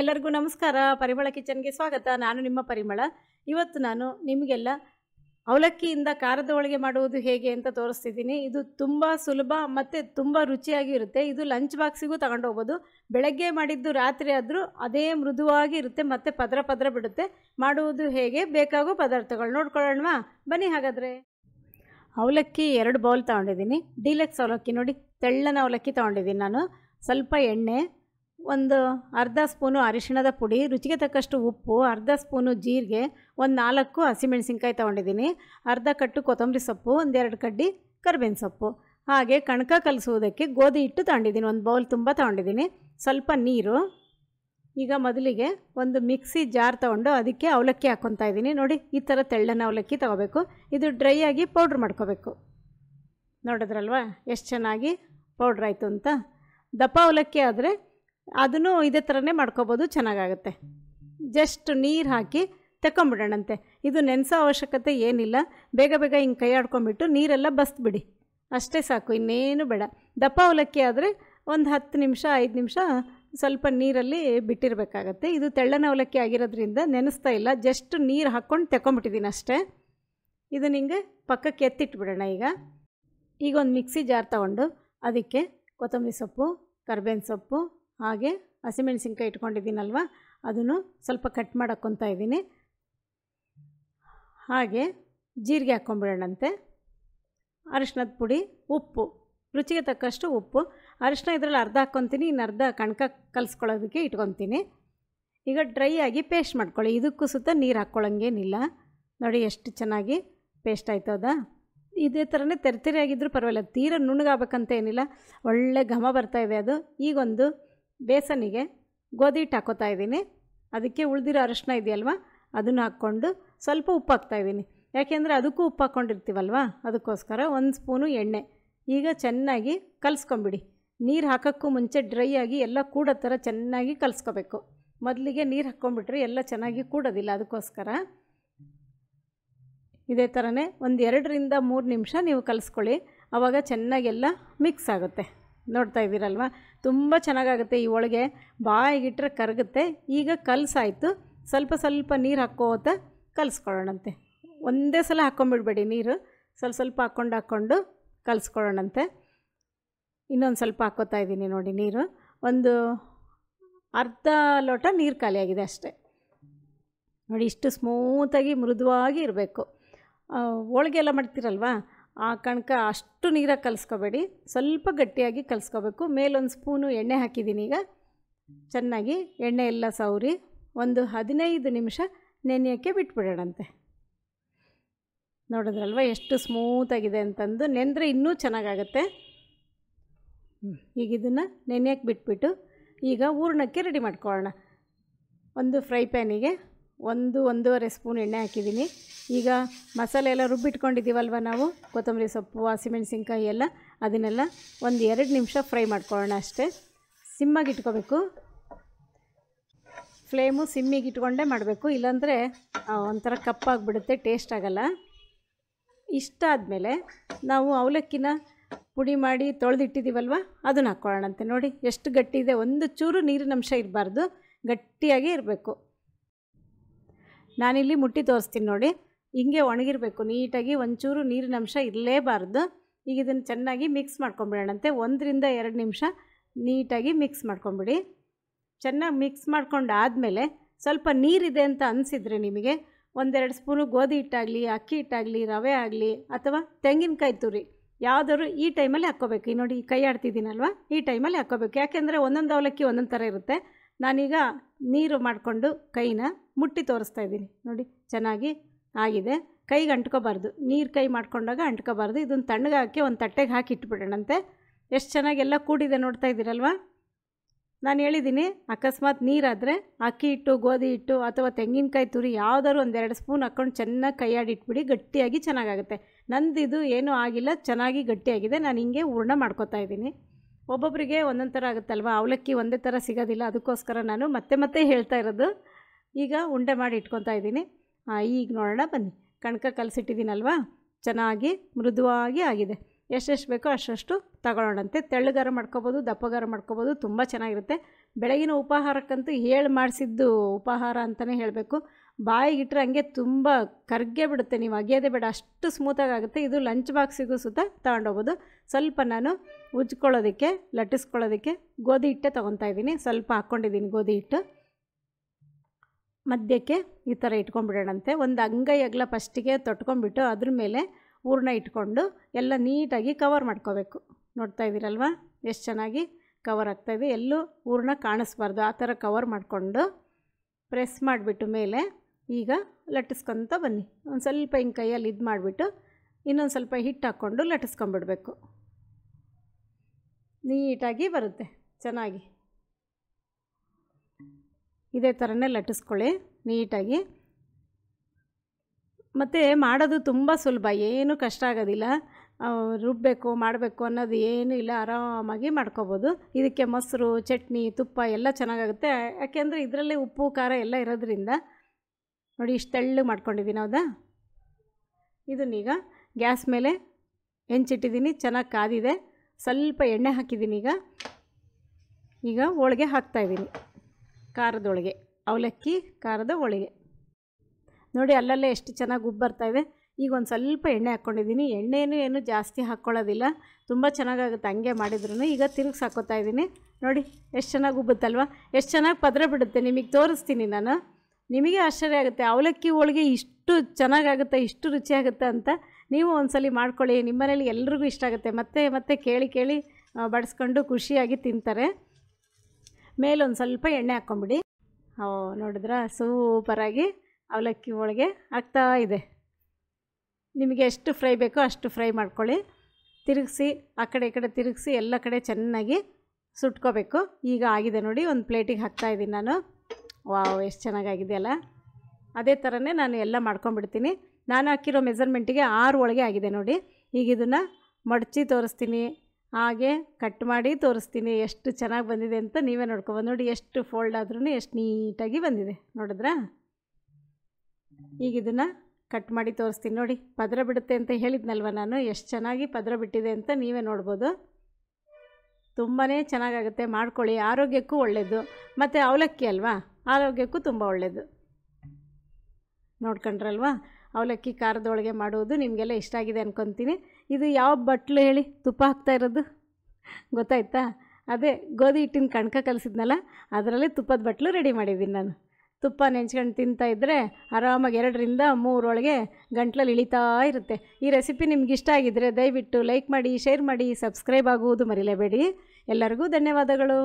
ಎಲ್ಲರಿಗೂ ನಮಸ್ಕಾರ ಪರಿಮಳ ಕಿಚನ್ಗೆ ಸ್ವಾಗತ ನಾನು ನಿಮ್ಮ ಪರಿಮಳ ಇವತ್ತು ನಾನು ನಿಮಗೆಲ್ಲ ಅವಲಕ್ಕಿಯಿಂದ ಖಾರದ ಹೋಳಿಗೆ ಮಾಡುವುದು ಹೇಗೆ ಅಂತ ತೋರಿಸ್ತಿದ್ದೀನಿ ಇದು ತುಂಬ ಸುಲಭ ಮತ್ತು ತುಂಬ ರುಚಿಯಾಗಿರುತ್ತೆ ಇದು ಲಂಚ್ ಬಾಕ್ಸಿಗೂ ಹೋಗ್ಬೋದು ಬೆಳಗ್ಗೆ ಮಾಡಿದ್ದು ರಾತ್ರಿ ಆದರೂ ಅದೇ ಮೃದುವಾಗಿ ಇರುತ್ತೆ ಮತ್ತು ಪದರ ಪದರ ಬಿಡುತ್ತೆ ಮಾಡುವುದು ಹೇಗೆ ಬೇಕಾಗೋ ಪದಾರ್ಥಗಳು ನೋಡ್ಕೊಳ್ಳೋಣವಾ ಬನ್ನಿ ಹಾಗಾದರೆ ಅವಲಕ್ಕಿ ಎರಡು ಬೌಲ್ ತೊಗೊಂಡಿದ್ದೀನಿ ಡೀಲೆಕ್ಸ್ ಅವಲಕ್ಕಿ ನೋಡಿ ತೆಳ್ಳನ ಅವಲಕ್ಕಿ ತೊಗೊಂಡಿದ್ದೀನಿ ನಾನು ಸ್ವಲ್ಪ ಎಣ್ಣೆ ಒಂದು ಅರ್ಧ ಸ್ಪೂನು ಅರಿಶಿಣದ ಪುಡಿ ರುಚಿಗೆ ತಕ್ಕಷ್ಟು ಉಪ್ಪು ಅರ್ಧ ಸ್ಪೂನು ಜೀರಿಗೆ ಒಂದು ನಾಲ್ಕು ಹಸಿಮೆಣಸಿನ್ಕಾಯಿ ತೊಗೊಂಡಿದ್ದೀನಿ ಅರ್ಧ ಕಟ್ಟು ಕೊತ್ತಂಬರಿ ಸೊಪ್ಪು ಒಂದೆರಡು ಕಡ್ಡಿ ಕರ್ಬೇವಿನ ಸೊಪ್ಪು ಹಾಗೆ ಕಣಕ ಕಲಸುವುದಕ್ಕೆ ಗೋಧಿ ಹಿಟ್ಟು ತೊಗೊಂಡಿದ್ದೀನಿ ಒಂದು ಬೌಲ್ ತುಂಬ ತೊಗೊಂಡಿದ್ದೀನಿ ಸ್ವಲ್ಪ ನೀರು ಈಗ ಮೊದಲಿಗೆ ಒಂದು ಮಿಕ್ಸಿ ಜಾರ್ ತೊಗೊಂಡು ಅದಕ್ಕೆ ಅವಲಕ್ಕಿ ಹಾಕ್ಕೊತಾ ಇದ್ದೀನಿ ನೋಡಿ ಈ ಥರ ತೆಳ್ಳನ ಅವಲಕ್ಕಿ ತೊಗೋಬೇಕು ಇದು ಡ್ರೈ ಆಗಿ ಪೌಡ್ರ್ ಮಾಡ್ಕೋಬೇಕು ನೋಡಿದ್ರಲ್ವಾ ಎಷ್ಟು ಚೆನ್ನಾಗಿ ಪೌಡ್ರ್ ಆಯಿತು ಅಂತ ದಪ್ಪ ಅವಲಕ್ಕಿ ಆದರೆ ಅದನ್ನು ಇದೇ ಥರನೇ ಮಾಡ್ಕೋಬೋದು ಚೆನ್ನಾಗಾಗುತ್ತೆ ಜಸ್ಟ್ ನೀರು ಹಾಕಿ ತಗೊಂಬಿಡೋಣಂತೆ ಇದು ನೆನೆಸೋ ಅವಶ್ಯಕತೆ ಏನಿಲ್ಲ ಬೇಗ ಬೇಗ ಹಿಂಗೆ ಕೈ ಆಡ್ಕೊಂಬಿಟ್ಟು ನೀರೆಲ್ಲ ಬಸ್ತ್ಬಿಡಿ ಅಷ್ಟೇ ಸಾಕು ಇನ್ನೇನು ಬೇಡ ದಪ್ಪ ಅವಲಕ್ಕಿ ಆದರೆ ಒಂದು ಹತ್ತು ನಿಮಿಷ ಐದು ನಿಮಿಷ ಸ್ವಲ್ಪ ನೀರಲ್ಲಿ ಬಿಟ್ಟಿರಬೇಕಾಗತ್ತೆ ಇದು ತೆಳ್ಳನ ಅವಲಕ್ಕಿ ಆಗಿರೋದ್ರಿಂದ ನೆನೆಸ್ತಾ ಇಲ್ಲ ಜಸ್ಟ್ ನೀರು ಹಾಕ್ಕೊಂಡು ತಗೊಂಬಿಟ್ಟಿದ್ದೀನಿ ಅಷ್ಟೇ ಇದು ಹಿಂಗೆ ಪಕ್ಕಕ್ಕೆ ಎತ್ತಿಟ್ಬಿಡೋಣ ಈಗ ಈಗ ಒಂದು ಮಿಕ್ಸಿ ಜಾರ್ ತಗೊಂಡು ಅದಕ್ಕೆ ಕೊತ್ತಂಬರಿ ಸೊಪ್ಪು ಕರ್ಬೇವಿನ ಸೊಪ್ಪು ಹಾಗೆ ಹಸಿಮೆಣಸಿನ್ಕಾಯಿ ಇಟ್ಕೊಂಡಿದ್ದೀನಲ್ವ ಅದನ್ನು ಸ್ವಲ್ಪ ಕಟ್ ಮಾಡಕ್ಕೊಂತ ಇದ್ದೀನಿ ಹಾಗೆ ಜೀರಿಗೆ ಹಾಕ್ಕೊಂಬಿಡೋಣಂತೆ ಅರಿಶಿನದ ಪುಡಿ ಉಪ್ಪು ರುಚಿಗೆ ತಕ್ಕಷ್ಟು ಉಪ್ಪು ಅರಿಶಿನ ಇದರಲ್ಲಿ ಅರ್ಧ ಹಾಕ್ಕೊತೀನಿ ಇನ್ನು ಅರ್ಧ ಕಣಕ ಕಲಿಸ್ಕೊಳ್ಳೋದಕ್ಕೆ ಇಟ್ಕೊತೀನಿ ಈಗ ಡ್ರೈ ಆಗಿ ಪೇಸ್ಟ್ ಮಾಡ್ಕೊಳ್ಳಿ ಇದಕ್ಕೂ ಸುತ್ತ ನೀರು ಹಾಕ್ಕೊಳ್ಳೋಂಗೇನಿಲ್ಲ ನೋಡಿ ಎಷ್ಟು ಚೆನ್ನಾಗಿ ಪೇಸ್ಟ್ ಆಯ್ತದ ಇದೇ ಥರನೇ ತೆರೆತೆರೆ ಆಗಿದ್ದರೂ ಪರವಾಗಿಲ್ಲ ತೀರ ನುಣ್ಣಗಾಗಬೇಕಂತ ಏನಿಲ್ಲ ಒಳ್ಳೆ ಘಮ ಇದೆ ಅದು ಈಗೊಂದು ಬೇಸನಿಗೆ ಗೋಧಿ ಹಿಟ್ಟು ಹಾಕೋತಾ ಇದ್ದೀನಿ ಅದಕ್ಕೆ ಉಳಿದಿರೋ ಅರಶಿನ ಇದೆಯಲ್ವ ಅದನ್ನು ಹಾಕ್ಕೊಂಡು ಸ್ವಲ್ಪ ಉಪ್ಪು ಹಾಕ್ತಾಯಿದ್ದೀನಿ ಯಾಕೆಂದರೆ ಅದಕ್ಕೂ ಉಪ್ಪು ಹಾಕ್ಕೊಂಡಿರ್ತೀವಲ್ವ ಅದಕ್ಕೋಸ್ಕರ ಒಂದು ಸ್ಪೂನು ಎಣ್ಣೆ ಈಗ ಚೆನ್ನಾಗಿ ಕಲಿಸ್ಕೊಂಬಿಡಿ ನೀರು ಹಾಕೋಕ್ಕೂ ಮುಂಚೆ ಡ್ರೈ ಆಗಿ ಎಲ್ಲ ಕೂಡೋ ಥರ ಚೆನ್ನಾಗಿ ಕಲಿಸ್ಕೋಬೇಕು ಮೊದಲಿಗೆ ನೀರು ಹಾಕ್ಕೊಂಬಿಟ್ರೆ ಎಲ್ಲ ಚೆನ್ನಾಗಿ ಕೂಡೋದಿಲ್ಲ ಅದಕ್ಕೋಸ್ಕರ ಇದೇ ಥರನೇ ಒಂದು ಎರಡರಿಂದ ಮೂರು ನಿಮಿಷ ನೀವು ಕಲಿಸ್ಕೊಳ್ಳಿ ಆವಾಗ ಚೆನ್ನಾಗೆಲ್ಲ ಮಿಕ್ಸ್ ಆಗುತ್ತೆ ನೋಡ್ತಾ ಇದ್ದೀರಲ್ವ ತುಂಬ ಚೆನ್ನಾಗಾಗುತ್ತೆ ಈ ಹೋಳಿಗೆ ಇಟ್ಟರೆ ಕರಗುತ್ತೆ ಈಗ ಕಲಸಾಯಿತು ಸ್ವಲ್ಪ ಸ್ವಲ್ಪ ನೀರು ಹಾಕೋತ ಕಲಿಸ್ಕೊಳ್ಳೋಣಂತೆ ಒಂದೇ ಸಲ ಹಾಕ್ಕೊಂಬಿಡ್ಬೇಡಿ ನೀರು ಸ್ವಲ್ಪ ಸ್ವಲ್ಪ ಹಾಕ್ಕೊಂಡು ಹಾಕ್ಕೊಂಡು ಕಲಿಸ್ಕೊಳ್ಳೋಣಂತೆ ಇನ್ನೊಂದು ಸ್ವಲ್ಪ ಹಾಕೋತಾ ಇದ್ದೀನಿ ನೋಡಿ ನೀರು ಒಂದು ಅರ್ಧ ಲೋಟ ನೀರು ಖಾಲಿಯಾಗಿದೆ ಅಷ್ಟೇ ನೋಡಿ ಇಷ್ಟು ಸ್ಮೂತಾಗಿ ಮೃದುವಾಗಿ ಇರಬೇಕು ಹೋಳಿಗೆ ಎಲ್ಲ ಮಾಡ್ತೀರಲ್ವಾ ಆ ಕಣಕ ಅಷ್ಟು ನೀರಾಗಿ ಕಲಿಸ್ಕೋಬೇಡಿ ಸ್ವಲ್ಪ ಗಟ್ಟಿಯಾಗಿ ಕಲಿಸ್ಕೋಬೇಕು ಮೇಲೊಂದು ಸ್ಪೂನು ಎಣ್ಣೆ ಹಾಕಿದ್ದೀನಿ ಈಗ ಚೆನ್ನಾಗಿ ಎಣ್ಣೆ ಎಲ್ಲ ಸವರಿ ಒಂದು ಹದಿನೈದು ನಿಮಿಷ ನೆನೆಯೋಕ್ಕೆ ಬಿಟ್ಬಿಡೋಣಂತೆ ನೋಡಿದ್ರಲ್ವ ಎಷ್ಟು ಸ್ಮೂತಾಗಿದೆ ಅಂತಂದು ನೆಂದರೆ ಇನ್ನೂ ಚೆನ್ನಾಗಾಗತ್ತೆ ಈಗ ಇದನ್ನು ನೆನೆಯೋಕ್ಕೆ ಬಿಟ್ಬಿಟ್ಟು ಈಗ ಹೂರ್ಣಕ್ಕೆ ರೆಡಿ ಮಾಡ್ಕೊಳ್ಳೋಣ ಒಂದು ಫ್ರೈ ಪ್ಯಾನಿಗೆ ಒಂದು ಒಂದೂವರೆ ಸ್ಪೂನ್ ಎಣ್ಣೆ ಹಾಕಿದ್ದೀನಿ ಈಗ ಮಸಾಲೆ ಎಲ್ಲ ರುಬ್ಬಿಟ್ಕೊಂಡಿದ್ದೀವಲ್ವ ನಾವು ಕೊತ್ತಂಬರಿ ಸೊಪ್ಪು ಹಸಿಮೆಣಸಿನ್ಕಾಯಿ ಎಲ್ಲ ಅದನ್ನೆಲ್ಲ ಒಂದು ಎರಡು ನಿಮಿಷ ಫ್ರೈ ಮಾಡ್ಕೊಳ್ಳೋಣ ಅಷ್ಟೇ ಸಿಮ್ಮಾಗಿ ಇಟ್ಕೋಬೇಕು ಫ್ಲೇಮು ಸಿಮ್ಮಿಗೆ ಇಟ್ಕೊಂಡೇ ಮಾಡಬೇಕು ಇಲ್ಲಾಂದರೆ ಒಂಥರ ಕಪ್ಪಾಗಿಬಿಡುತ್ತೆ ಟೇಸ್ಟ್ ಆಗೋಲ್ಲ ಇಷ್ಟ ಆದಮೇಲೆ ನಾವು ಅವಲಕ್ಕಿನ ಪುಡಿ ಮಾಡಿ ತೊಳೆದಿಟ್ಟಿದ್ದೀವಲ್ವ ಅದನ್ನು ಹಾಕ್ಕೊಳ್ಳೋಣಂತೆ ನೋಡಿ ಎಷ್ಟು ಗಟ್ಟಿ ಇದೆ ಒಂದು ಚೂರು ನೀರಿನ ಅಂಶ ಇರಬಾರ್ದು ಗಟ್ಟಿಯಾಗೇ ಇರಬೇಕು ನಾನಿಲ್ಲಿ ಮುಟ್ಟಿ ತೋರಿಸ್ತೀನಿ ನೋಡಿ ಹಿಂಗೆ ಒಣಗಿರಬೇಕು ನೀಟಾಗಿ ಒಂಚೂರು ನೀರಿನ ಅಂಶ ಇರಲೇಬಾರ್ದು ಈಗ ಇದನ್ನು ಚೆನ್ನಾಗಿ ಮಿಕ್ಸ್ ಮಾಡ್ಕೊಂಬಿಡೋಣಂತೆ ಒಂದರಿಂದ ಎರಡು ನಿಮಿಷ ನೀಟಾಗಿ ಮಿಕ್ಸ್ ಮಾಡ್ಕೊಂಬಿಡಿ ಚೆನ್ನಾಗಿ ಮಿಕ್ಸ್ ಮಾಡ್ಕೊಂಡಾದಮೇಲೆ ಆದಮೇಲೆ ಸ್ವಲ್ಪ ನೀರಿದೆ ಅಂತ ಅನಿಸಿದರೆ ನಿಮಗೆ ಒಂದೆರಡು ಸ್ಪೂನು ಗೋಧಿ ಹಿಟ್ಟಾಗಲಿ ಅಕ್ಕಿ ಹಿಟ್ಟಾಗಲಿ ರವೆ ಆಗಲಿ ಅಥವಾ ತೆಂಗಿನಕಾಯಿ ತುರಿ ಯಾವುದಾದ್ರು ಈ ಟೈಮಲ್ಲಿ ಹಾಕ್ಕೋಬೇಕು ಈ ನೋಡಿ ಕೈ ಆಡ್ತಿದ್ದೀನಲ್ವ ಈ ಟೈಮಲ್ಲಿ ಹಾಕ್ಕೋಬೇಕು ಯಾಕೆಂದರೆ ಒಂದೊಂದು ಅವಲಕ್ಕಿ ಒಂದೊಂದು ಥರ ಇರುತ್ತೆ ನಾನೀಗ ನೀರು ಮಾಡಿಕೊಂಡು ಕೈನ ಮುಟ್ಟಿ ತೋರಿಸ್ತಾ ಇದ್ದೀನಿ ನೋಡಿ ಚೆನ್ನಾಗಿ ಆಗಿದೆ ಕೈಗೆ ಅಂಟ್ಕೋಬಾರ್ದು ನೀರು ಕೈ ಮಾಡ್ಕೊಂಡಾಗ ಅಂಟ್ಕೋಬಾರ್ದು ಇದನ್ನು ತಣ್ಣಗೆ ಹಾಕಿ ಒಂದು ತಟ್ಟೆಗೆ ಹಾಕಿ ಇಟ್ಬಿಡೋಣಂತೆ ಎಷ್ಟು ಚೆನ್ನಾಗೆಲ್ಲ ಕೂಡಿದೆ ನೋಡ್ತಾ ಇದ್ದೀರಲ್ವ ನಾನು ಹೇಳಿದ್ದೀನಿ ಅಕಸ್ಮಾತ್ ನೀರಾದರೆ ಅಕ್ಕಿ ಹಿಟ್ಟು ಗೋಧಿ ಹಿಟ್ಟು ಅಥವಾ ತೆಂಗಿನಕಾಯಿ ತುರಿ ಯಾವುದಾದ್ರು ಒಂದೆರಡು ಸ್ಪೂನ್ ಹಾಕ್ಕೊಂಡು ಚೆನ್ನಾಗಿ ಕೈಯಾಡಿ ಇಟ್ಬಿಡಿ ಗಟ್ಟಿಯಾಗಿ ಚೆನ್ನಾಗಾಗುತ್ತೆ ನಂದಿದು ಏನೂ ಆಗಿಲ್ಲ ಚೆನ್ನಾಗಿ ಗಟ್ಟಿಯಾಗಿದೆ ನಾನು ಹಿಂಗೆ ಹೂರ್ಣ ಮಾಡ್ಕೋತಾ ಇದ್ದೀನಿ ಒಬ್ಬೊಬ್ಬರಿಗೆ ಒಂದೊಂದು ಥರ ಆಗುತ್ತಲ್ವ ಅವಲಕ್ಕಿ ಒಂದೇ ಥರ ಸಿಗೋದಿಲ್ಲ ಅದಕ್ಕೋಸ್ಕರ ನಾನು ಮತ್ತೆ ಮತ್ತೆ ಹೇಳ್ತಾ ಇರೋದು ಈಗ ಉಂಡೆ ಮಾಡಿ ಇಟ್ಕೊತಾ ಇದ್ದೀನಿ ಈಗ ನೋಡೋಣ ಬನ್ನಿ ಕಣಕ ಕಲಸಿಟ್ಟಿದ್ದೀನಲ್ವಾ ಚೆನ್ನಾಗಿ ಮೃದುವಾಗಿ ಆಗಿದೆ ಎಷ್ಟೆಷ್ಟು ಬೇಕೋ ಅಷ್ಟಷ್ಟು ತಗೊಳ್ಳೋಣಂತೆ ತೆಳ್ಳಗಾರ ಮಾಡ್ಕೋಬೋದು ದಪ್ಪಗಾರ ಮಾಡ್ಕೋಬೋದು ತುಂಬ ಚೆನ್ನಾಗಿರುತ್ತೆ ಬೆಳಗಿನ ಉಪಾಹಾರಕ್ಕಂತೂ ಹೇಳಿ ಮಾಡಿಸಿದ್ದು ಉಪಹಾರ ಅಂತಲೇ ಹೇಳಬೇಕು ಬಾಯಿಗಿಟ್ರೆ ಹಂಗೆ ತುಂಬ ಕರ್ಗೆ ಬಿಡುತ್ತೆ ನೀವು ಅಗೆಯೋದೇ ಬೇಡ ಅಷ್ಟು ಸ್ಮೂತಾಗಿ ಆಗುತ್ತೆ ಇದು ಲಂಚ್ ಬಾಕ್ಸಿಗೂ ಸುತ್ತ ತಗೊಂಡೋಗ್ಬೋದು ಸ್ವಲ್ಪ ನಾನು ಉಜ್ಕೊಳ್ಳೋದಕ್ಕೆ ಲಟ್ಟಿಸ್ಕೊಳ್ಳೋದಕ್ಕೆ ಗೋಧಿ ಹಿಟ್ಟೆ ತೊಗೊತಾ ಸ್ವಲ್ಪ ಹಾಕ್ಕೊಂಡಿದ್ದೀನಿ ಗೋಧಿ ಹಿಟ್ಟು ಮಧ್ಯಕ್ಕೆ ಈ ಥರ ಇಟ್ಕೊಂಡ್ಬಿಡೋಣಂತೆ ಒಂದು ಅಂಗೈ ಅಗಲ ಫಸ್ಟಿಗೆ ತೊಟ್ಕೊಂಡ್ಬಿಟ್ಟು ಅದ್ರ ಮೇಲೆ ಹೂರ್ಣ ಇಟ್ಕೊಂಡು ಎಲ್ಲ ನೀಟಾಗಿ ಕವರ್ ಮಾಡ್ಕೋಬೇಕು ನೋಡ್ತಾ ಇದ್ದೀರಲ್ವ ಎಷ್ಟು ಚೆನ್ನಾಗಿ ಕವರ್ ಆಗ್ತಾಯಿದೆ ಎಲ್ಲೂ ಹೂರ್ಣ ಕಾಣಿಸ್ಬಾರ್ದು ಆ ಥರ ಕವರ್ ಮಾಡಿಕೊಂಡು ಪ್ರೆಸ್ ಮಾಡಿಬಿಟ್ಟು ಮೇಲೆ ಈಗ ಲಟ್ಟಿಸ್ಕೊತ ಬನ್ನಿ ಒಂದು ಸ್ವಲ್ಪ ಹಿಂಗೆ ಕೈಯಲ್ಲಿ ಇದು ಮಾಡಿಬಿಟ್ಟು ಇನ್ನೊಂದು ಸ್ವಲ್ಪ ಹಿಟ್ಟು ಹಾಕ್ಕೊಂಡು ಲಟ್ಟಿಸ್ಕೊಂಬಿಡಬೇಕು ನೀಟಾಗಿ ಬರುತ್ತೆ ಚೆನ್ನಾಗಿ ಇದೇ ಥರನೇ ಲಟ್ಟಿಸ್ಕೊಳ್ಳಿ ನೀಟಾಗಿ ಮತ್ತು ಮಾಡೋದು ತುಂಬ ಸುಲಭ ಏನೂ ಕಷ್ಟ ಆಗೋದಿಲ್ಲ ರುಬ್ಬಬೇಕು ಮಾಡಬೇಕು ಅನ್ನೋದು ಏನೂ ಇಲ್ಲ ಆರಾಮಾಗಿ ಮಾಡ್ಕೋಬೋದು ಇದಕ್ಕೆ ಮೊಸರು ಚಟ್ನಿ ತುಪ್ಪ ಎಲ್ಲ ಚೆನ್ನಾಗಾಗುತ್ತೆ ಯಾಕೆಂದರೆ ಇದರಲ್ಲೇ ಉಪ್ಪು ಖಾರ ಎಲ್ಲ ಇರೋದ್ರಿಂದ ನೋಡಿ ಇಷ್ಟು ತೆಳ್ಳಗೆ ಮಾಡ್ಕೊಂಡಿದ್ದೀನಿ ಹೌದಾ ಇದನ್ನೀಗ ಗ್ಯಾಸ್ ಮೇಲೆ ಹೆಂಚಿಟ್ಟಿದ್ದೀನಿ ಚೆನ್ನಾಗಿ ಕಾದಿದೆ ಸ್ವಲ್ಪ ಎಣ್ಣೆ ಹಾಕಿದ್ದೀನಿ ಈಗ ಈಗ ಹೋಳಿಗೆ ಹಾಕ್ತಾಯಿದ್ದೀನಿ ಖಾರದೊಳಗೆ ಅವಲಕ್ಕಿ ಖಾರದ ಹೋಳಿಗೆ ನೋಡಿ ಅಲ್ಲಲ್ಲೇ ಎಷ್ಟು ಚೆನ್ನಾಗಿ ಉಬ್ಬು ಬರ್ತಾಯಿದೆ ಈಗ ಒಂದು ಸ್ವಲ್ಪ ಎಣ್ಣೆ ಹಾಕ್ಕೊಂಡಿದ್ದೀನಿ ಎಣ್ಣೆನೂ ಏನು ಜಾಸ್ತಿ ಹಾಕ್ಕೊಳ್ಳೋದಿಲ್ಲ ತುಂಬ ಚೆನ್ನಾಗಾಗುತ್ತೆ ಹಂಗೆ ಮಾಡಿದ್ರು ಈಗ ತಿರುಗಿಸಿ ಹಾಕೋತಾ ಇದ್ದೀನಿ ನೋಡಿ ಎಷ್ಟು ಚೆನ್ನಾಗಿ ಉಬ್ಬುತ್ತಲ್ವ ಎಷ್ಟು ಚೆನ್ನಾಗಿ ಪದರ ಬಿಡುತ್ತೆ ನಿಮಗೆ ತೋರಿಸ್ತೀನಿ ನಾನು ನಿಮಗೆ ಆಶ್ಚರ್ಯ ಆಗುತ್ತೆ ಅವಲಕ್ಕಿ ಹೋಳಿಗೆ ಇಷ್ಟು ಚೆನ್ನಾಗಾಗುತ್ತೆ ಇಷ್ಟು ರುಚಿಯಾಗುತ್ತೆ ಅಂತ ನೀವು ಒಂದ್ಸಲಿ ಮಾಡ್ಕೊಳ್ಳಿ ನಿಮ್ಮನೇಲಿ ಎಲ್ರಿಗೂ ಇಷ್ಟ ಆಗುತ್ತೆ ಮತ್ತೆ ಮತ್ತೆ ಕೇಳಿ ಕೇಳಿ ಬಡಿಸ್ಕೊಂಡು ಖುಷಿಯಾಗಿ ತಿಂತಾರೆ ಮೇಲೊಂದು ಸ್ವಲ್ಪ ಎಣ್ಣೆ ಹಾಕ್ಕೊಂಬಿಡಿ ಓ ನೋಡಿದ್ರೆ ಸೂಪರಾಗಿ ಅವಲಕ್ಕಿ ಒಳಗೆ ಹಾಕ್ತಾ ಇದೆ ನಿಮಗೆ ಎಷ್ಟು ಫ್ರೈ ಬೇಕೋ ಅಷ್ಟು ಫ್ರೈ ಮಾಡ್ಕೊಳ್ಳಿ ತಿರುಗಿಸಿ ಆ ಕಡೆ ಈ ಕಡೆ ತಿರುಗಿಸಿ ಎಲ್ಲ ಕಡೆ ಚೆನ್ನಾಗಿ ಸುಟ್ಕೋಬೇಕು ಈಗ ಆಗಿದೆ ನೋಡಿ ಒಂದು ಪ್ಲೇಟಿಗೆ ಹಾಕ್ತಾ ಇದ್ದೀನಿ ನಾನು ವಾವ್ ಎಷ್ಟು ಅಲ್ಲ ಅದೇ ಥರನೇ ನಾನು ಎಲ್ಲ ಮಾಡ್ಕೊಂಬಿಡ್ತೀನಿ ನಾನು ಹಾಕಿರೋ ಮೆಸರ್ಮೆಂಟಿಗೆ ಆರು ಒಳಗೆ ಆಗಿದೆ ನೋಡಿ ಈಗ ಇದನ್ನು ಮಡಚಿ ತೋರಿಸ್ತೀನಿ ಹಾಗೆ ಕಟ್ ಮಾಡಿ ತೋರಿಸ್ತೀನಿ ಎಷ್ಟು ಚೆನ್ನಾಗಿ ಬಂದಿದೆ ಅಂತ ನೀವೇ ನೋಡ್ಕೊಬೋದು ನೋಡಿ ಎಷ್ಟು ಫೋಲ್ಡ್ ಆದ್ರೂ ಎಷ್ಟು ನೀಟಾಗಿ ಬಂದಿದೆ ನೋಡಿದ್ರಾ ಈಗ ಇದನ್ನು ಕಟ್ ಮಾಡಿ ತೋರಿಸ್ತೀನಿ ನೋಡಿ ಪದರ ಬಿಡುತ್ತೆ ಅಂತ ಹೇಳಿದ್ನಲ್ವ ನಾನು ಎಷ್ಟು ಚೆನ್ನಾಗಿ ಪದರ ಬಿಟ್ಟಿದೆ ಅಂತ ನೀವೇ ನೋಡ್ಬೋದು ತುಂಬಾ ಚೆನ್ನಾಗಾಗುತ್ತೆ ಮಾಡ್ಕೊಳ್ಳಿ ಆರೋಗ್ಯಕ್ಕೂ ಒಳ್ಳೆಯದು ಮತ್ತು ಅವಲಕ್ಕಿ ಅಲ್ವಾ ಆರೋಗ್ಯಕ್ಕೂ ತುಂಬ ಒಳ್ಳೆಯದು ನೋಡ್ಕೊಂಡ್ರಲ್ವಾ ಅವಲಕ್ಕಿ ಖಾರದೊಳಗೆ ಮಾಡುವುದು ನಿಮಗೆಲ್ಲ ಇಷ್ಟ ಆಗಿದೆ ಅಂದ್ಕೊತೀನಿ ಇದು ಯಾವ ಬಟ್ಲು ಹೇಳಿ ತುಪ್ಪ ಹಾಕ್ತಾ ಇರೋದು ಗೊತ್ತಾಯ್ತಾ ಅದೇ ಗೋಧಿ ಹಿಟ್ಟಿನ ಕಣಕ ಕಲಿಸಿದ್ನಲ್ಲ ಅದರಲ್ಲಿ ತುಪ್ಪದ ಬಟ್ಲು ರೆಡಿ ಮಾಡಿದ್ದೀನಿ ನಾನು ತುಪ್ಪ ನೆಂಚ್ಕೊಂಡು ತಿಂತಾ ಇದ್ದರೆ ಆರಾಮಾಗಿ ಎರಡರಿಂದ ಮೂರೊಳಗೆ ಗಂಟ್ಲಲ್ಲಿ ಇಳಿತಾ ಇರುತ್ತೆ ಈ ರೆಸಿಪಿ ನಿಮ್ಗೆ ಇಷ್ಟ ಆಗಿದ್ದರೆ ದಯವಿಟ್ಟು ಲೈಕ್ ಮಾಡಿ ಶೇರ್ ಮಾಡಿ ಸಬ್ಸ್ಕ್ರೈಬ್ ಆಗುವುದು ಮರಿಲೇಬೇಡಿ ಎಲ್ಲರಿಗೂ ಧನ್ಯವಾದಗಳು